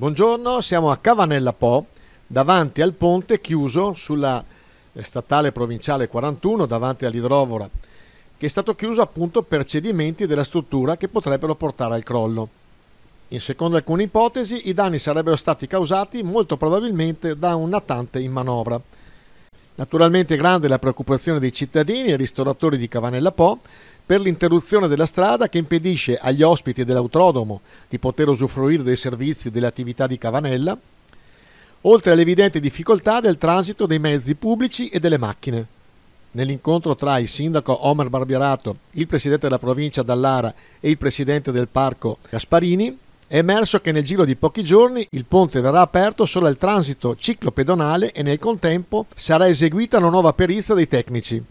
Buongiorno, siamo a Cavanella Po, davanti al ponte chiuso sulla statale provinciale 41, davanti all'idrovora, che è stato chiuso appunto per cedimenti della struttura che potrebbero portare al crollo. In secondo alcune ipotesi, i danni sarebbero stati causati molto probabilmente da un natante in manovra. Naturalmente grande la preoccupazione dei cittadini e ristoratori di Cavanella Po per l'interruzione della strada che impedisce agli ospiti dell'autodromo di poter usufruire dei servizi e delle attività di Cavanella, oltre all'evidente difficoltà del transito dei mezzi pubblici e delle macchine. Nell'incontro tra il sindaco Omer Barbierato, il presidente della provincia Dallara e il presidente del parco Gasparini, è emerso che nel giro di pochi giorni il ponte verrà aperto solo al transito ciclopedonale e nel contempo sarà eseguita una nuova perizia dei tecnici.